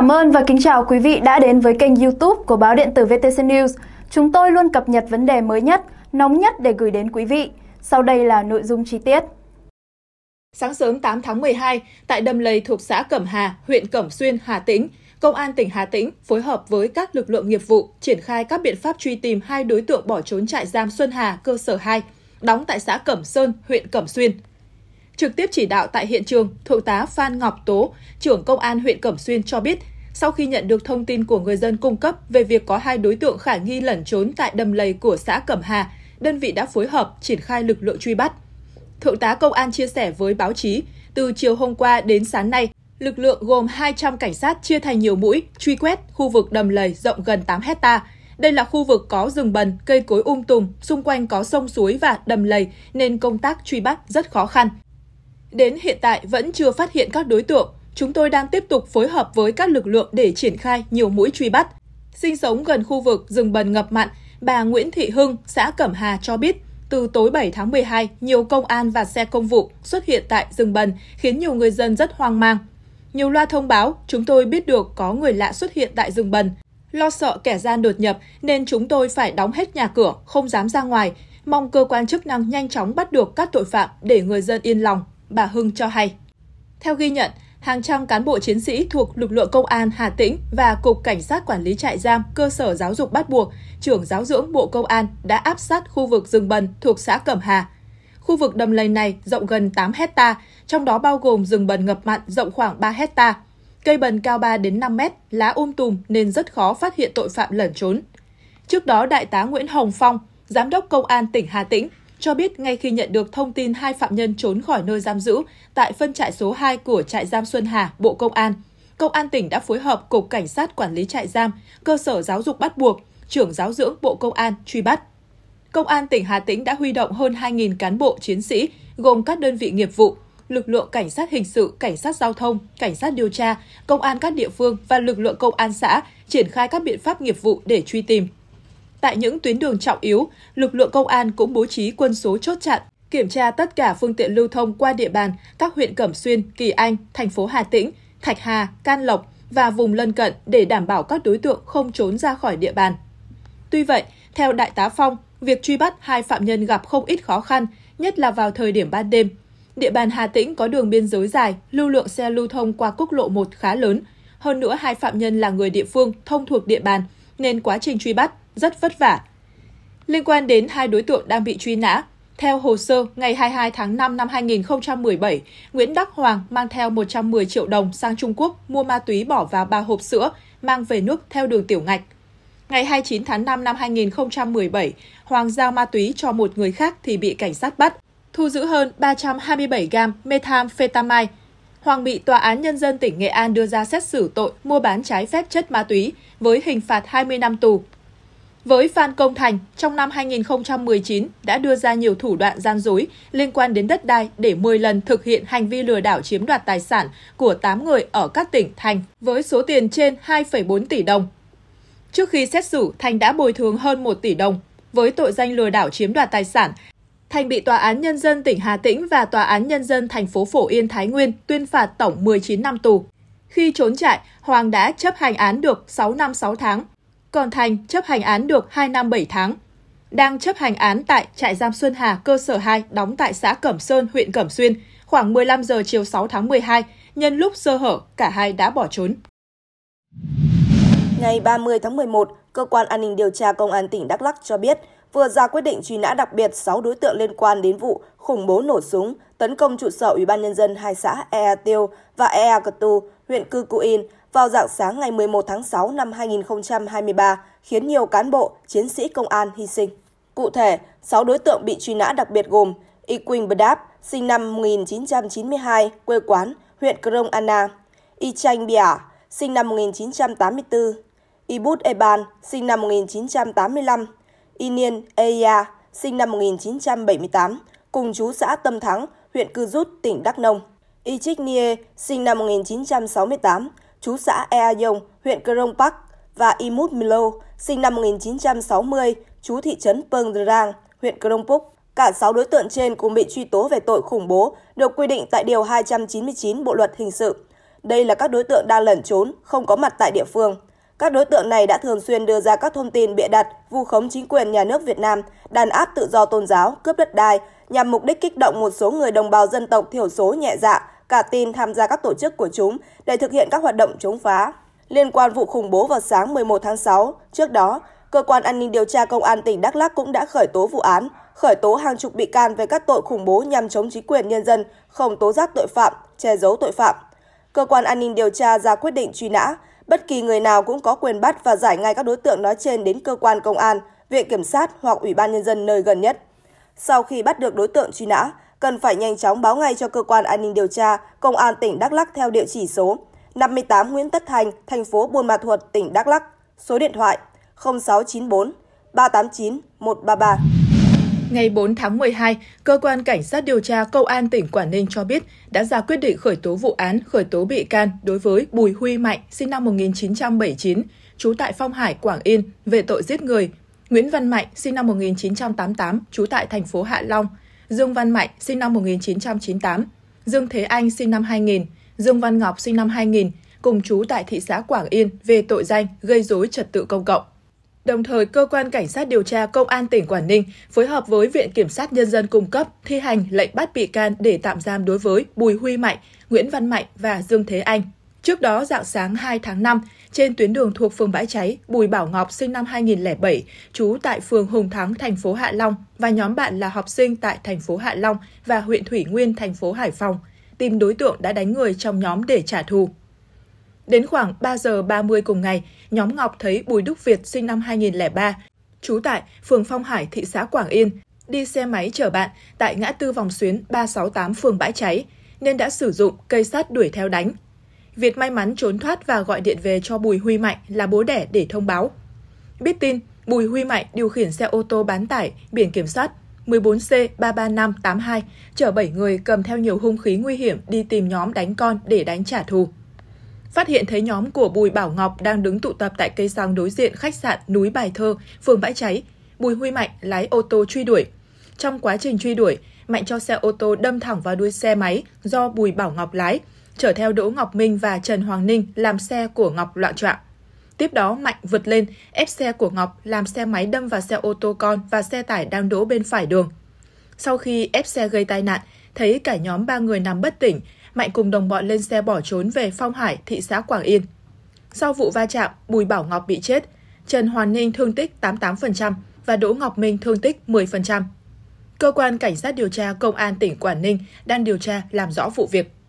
cảm ơn và kính chào quý vị đã đến với kênh youtube của báo điện tử VTC News. Chúng tôi luôn cập nhật vấn đề mới nhất, nóng nhất để gửi đến quý vị. Sau đây là nội dung chi tiết. Sáng sớm 8 tháng 12, tại đầm lầy thuộc xã Cẩm Hà, huyện Cẩm Xuyên, Hà Tĩnh, Công an tỉnh Hà Tĩnh phối hợp với các lực lượng nghiệp vụ triển khai các biện pháp truy tìm hai đối tượng bỏ trốn trại giam Xuân Hà cơ sở 2, đóng tại xã Cẩm Sơn, huyện Cẩm Xuyên. Trực tiếp chỉ đạo tại hiện trường, Thượng tá Phan Ngọc Tố, trưởng công an huyện Cẩm Xuyên cho biết, sau khi nhận được thông tin của người dân cung cấp về việc có hai đối tượng khả nghi lẩn trốn tại đầm lầy của xã Cẩm Hà, đơn vị đã phối hợp triển khai lực lượng truy bắt. Thượng tá Công an chia sẻ với báo chí, từ chiều hôm qua đến sáng nay, lực lượng gồm 200 cảnh sát chia thành nhiều mũi, truy quét khu vực đầm lầy rộng gần 8 hecta. Đây là khu vực có rừng bần, cây cối um tùm, xung quanh có sông suối và đầm lầy nên công tác truy bắt rất khó khăn. Đến hiện tại vẫn chưa phát hiện các đối tượng. Chúng tôi đang tiếp tục phối hợp với các lực lượng để triển khai nhiều mũi truy bắt. Sinh sống gần khu vực rừng bần ngập mặn, bà Nguyễn Thị Hưng, xã Cẩm Hà cho biết, từ tối 7 tháng 12, nhiều công an và xe công vụ xuất hiện tại rừng bần, khiến nhiều người dân rất hoang mang. Nhiều loa thông báo, chúng tôi biết được có người lạ xuất hiện tại rừng bần. Lo sợ kẻ gian đột nhập nên chúng tôi phải đóng hết nhà cửa, không dám ra ngoài, mong cơ quan chức năng nhanh chóng bắt được các tội phạm để người dân yên lòng, bà Hưng cho hay. Theo ghi nhận, hàng trăm cán bộ chiến sĩ thuộc lực lượng công an Hà Tĩnh và Cục Cảnh sát Quản lý trại giam cơ sở giáo dục bắt buộc, trưởng giáo dưỡng Bộ Công an đã áp sát khu vực rừng bần thuộc xã Cẩm Hà. Khu vực đầm lầy này rộng gần 8 hecta, trong đó bao gồm rừng bần ngập mặn rộng khoảng 3 hecta. Cây bần cao 3 đến 5 mét, lá um tùm nên rất khó phát hiện tội phạm lẩn trốn. Trước đó, Đại tá Nguyễn Hồng Phong, Giám đốc Công an tỉnh Hà Tĩnh cho biết ngay khi nhận được thông tin hai phạm nhân trốn khỏi nơi giam giữ tại phân trại số 2 của trại giam Xuân Hà, Bộ Công an, Công an tỉnh đã phối hợp Cục Cảnh sát Quản lý trại giam, cơ sở giáo dục bắt buộc, trưởng giáo dưỡng Bộ Công an truy bắt. Công an tỉnh Hà Tĩnh đã huy động hơn 2.000 cán bộ chiến sĩ, gồm các đơn vị nghiệp vụ, lực lượng cảnh sát hình sự, cảnh sát giao thông, cảnh sát điều tra, công an các địa phương và lực lượng công an xã triển khai các biện pháp nghiệp vụ để truy tìm, Tại những tuyến đường trọng yếu, lực lượng công an cũng bố trí quân số chốt chặn, kiểm tra tất cả phương tiện lưu thông qua địa bàn các huyện Cẩm Xuyên, Kỳ Anh, thành phố Hà Tĩnh, Thạch Hà, Can Lộc và vùng lân cận để đảm bảo các đối tượng không trốn ra khỏi địa bàn. Tuy vậy, theo Đại tá Phong, việc truy bắt hai phạm nhân gặp không ít khó khăn, nhất là vào thời điểm ban đêm. Địa bàn Hà Tĩnh có đường biên giới dài, lưu lượng xe lưu thông qua quốc lộ 1 khá lớn. Hơn nữa, hai phạm nhân là người địa phương, thông thuộc địa bàn, nên quá trình truy bắt rất vất vả. Liên quan đến hai đối tượng đang bị truy nã, theo hồ sơ, ngày 22 tháng 5 năm 2017, Nguyễn Đắc Hoàng mang theo 110 triệu đồng sang Trung Quốc mua ma túy bỏ vào ba hộp sữa, mang về nước theo đường tiểu ngạch. Ngày 29 tháng 5 năm 2017, Hoàng giao ma túy cho một người khác thì bị cảnh sát bắt, thu giữ hơn 327 gam methamphetamine. Hoàng bị Tòa án Nhân dân tỉnh Nghệ An đưa ra xét xử tội mua bán trái phép chất ma túy với hình phạt 20 năm tù. Với Phan Công Thành, trong năm 2019 đã đưa ra nhiều thủ đoạn gian dối liên quan đến đất đai để 10 lần thực hiện hành vi lừa đảo chiếm đoạt tài sản của 8 người ở các tỉnh thành với số tiền trên 2,4 tỷ đồng. Trước khi xét xử, Thành đã bồi thường hơn 1 tỷ đồng với tội danh lừa đảo chiếm đoạt tài sản. Thành bị Tòa án Nhân dân tỉnh Hà Tĩnh và Tòa án Nhân dân thành phố Phổ Yên Thái Nguyên tuyên phạt tổng 19 năm tù. Khi trốn trại, Hoàng đã chấp hành án được 6 năm 6 tháng còn Thành chấp hành án được 2 năm 7 tháng. Đang chấp hành án tại trại giam Xuân Hà cơ sở 2 đóng tại xã Cẩm Sơn, huyện Cẩm Xuyên, khoảng 15 giờ chiều 6 tháng 12, nhân lúc sơ hở, cả hai đã bỏ trốn. Ngày 30 tháng 11, Cơ quan An ninh điều tra Công an tỉnh Đắk Lắc cho biết vừa ra quyết định truy nã đặc biệt 6 đối tượng liên quan đến vụ khủng bố nổ súng tấn công trụ sở Ủy ban Nhân dân hai xã Ea Tiêu và Ea Cật Tu, huyện Cư Cụ In vào dạng sáng ngày 11 tháng 6 năm 2023 khiến nhiều cán bộ, chiến sĩ công an hy sinh. Cụ thể, 6 đối tượng bị truy nã đặc biệt gồm Y Iquin Brdap, sinh năm 1992, quê quán, huyện Krông Anna, Y Chanh Bia, sinh năm 1984, Bút Eban, sinh năm 1985, Inian Eya, sinh năm 1978, cùng chú xã Tâm Thắng, huyện Cư Rút, tỉnh Đắk Nông. Y Trích Nie, sinh năm 1968, chú xã Ea Dông, huyện Krông Park và Imut Milo, sinh năm 1960, chú thị trấn Peng Rang, huyện Krông Púc. Cả 6 đối tượng trên cùng bị truy tố về tội khủng bố, được quy định tại Điều 299 Bộ Luật Hình sự. Đây là các đối tượng đang lẩn trốn, không có mặt tại địa phương. Các đối tượng này đã thường xuyên đưa ra các thông tin bịa đặt, vu khống chính quyền nhà nước Việt Nam, đàn áp tự do tôn giáo, cướp đất đai, nhằm mục đích kích động một số người đồng bào dân tộc thiểu số nhẹ dạ, cả tin tham gia các tổ chức của chúng để thực hiện các hoạt động chống phá. Liên quan vụ khủng bố vào sáng 11 tháng 6, trước đó, cơ quan an ninh điều tra công an tỉnh Đắk Lắk cũng đã khởi tố vụ án, khởi tố hàng chục bị can về các tội khủng bố nhằm chống chính quyền nhân dân, không tố giác tội phạm, che giấu tội phạm. Cơ quan an ninh điều tra ra quyết định truy nã, bất kỳ người nào cũng có quyền bắt và giải ngay các đối tượng nói trên đến cơ quan công an, viện kiểm sát hoặc ủy ban nhân dân nơi gần nhất. Sau khi bắt được đối tượng truy nã, cần phải nhanh chóng báo ngay cho cơ quan an ninh điều tra, công an tỉnh Đắk Lắk theo địa chỉ số 58 Nguyễn Tất Thành, thành phố Buôn Ma Thuột, tỉnh Đắk Lắk, số điện thoại 0694 389 133. Ngày 4 tháng 12, Cơ quan Cảnh sát điều tra Công an tỉnh Quảng Ninh cho biết đã ra quyết định khởi tố vụ án, khởi tố bị can đối với Bùi Huy Mạnh, sinh năm 1979, trú tại Phong Hải, Quảng Yên, về tội giết người, Nguyễn Văn Mạnh, sinh năm 1988, trú tại thành phố Hạ Long, Dương Văn Mạnh sinh năm 1998, Dương Thế Anh sinh năm 2000, Dương Văn Ngọc sinh năm 2000, cùng chú tại thị xã Quảng Yên về tội danh gây dối trật tự công cộng. Đồng thời, cơ quan cảnh sát điều tra công an tỉnh Quảng Ninh phối hợp với viện kiểm sát nhân dân cung cấp thi hành lệnh bắt bị can để tạm giam đối với Bùi Huy Mạnh, Nguyễn Văn Mạnh và Dương Thế Anh Trước đó, dạng sáng 2 tháng 5, trên tuyến đường thuộc phường Bãi Cháy, Bùi Bảo Ngọc sinh năm 2007, trú tại phường Hùng Thắng, thành phố Hạ Long và nhóm bạn là học sinh tại thành phố Hạ Long và huyện Thủy Nguyên, thành phố Hải Phòng, tìm đối tượng đã đánh người trong nhóm để trả thù. Đến khoảng 3 giờ 30 cùng ngày, nhóm Ngọc thấy Bùi Đức Việt sinh năm 2003, trú tại phường Phong Hải, thị xã Quảng Yên, đi xe máy chở bạn tại ngã tư vòng xuyến 368 phường Bãi Cháy, nên đã sử dụng cây sắt đuổi theo đánh, Việt may mắn trốn thoát và gọi điện về cho Bùi Huy Mạnh là bố đẻ để thông báo. Biết tin, Bùi Huy Mạnh điều khiển xe ô tô bán tải biển kiểm soát 14C33582, chở 7 người cầm theo nhiều hung khí nguy hiểm đi tìm nhóm đánh con để đánh trả thù. Phát hiện thấy nhóm của Bùi Bảo Ngọc đang đứng tụ tập tại cây xăng đối diện khách sạn Núi Bài Thơ, phường Bãi Cháy, Bùi Huy Mạnh lái ô tô truy đuổi. Trong quá trình truy đuổi, Mạnh cho xe ô tô đâm thẳng vào đuôi xe máy do Bùi Bảo Ngọc lái, chở theo Đỗ Ngọc Minh và Trần Hoàng Ninh làm xe của Ngọc loạn trọng. Tiếp đó Mạnh vượt lên, ép xe của Ngọc làm xe máy đâm vào xe ô tô con và xe tải đang đỗ bên phải đường. Sau khi ép xe gây tai nạn, thấy cả nhóm ba người nằm bất tỉnh, Mạnh cùng đồng bọn lên xe bỏ trốn về Phong Hải, thị xã Quảng Yên. Sau vụ va chạm, Bùi Bảo Ngọc bị chết, Trần Hoàng Ninh thương tích 88% và Đỗ Ngọc Minh thương tích 10%. Cơ quan Cảnh sát điều tra Công an tỉnh Quảng Ninh đang điều tra làm rõ vụ việc.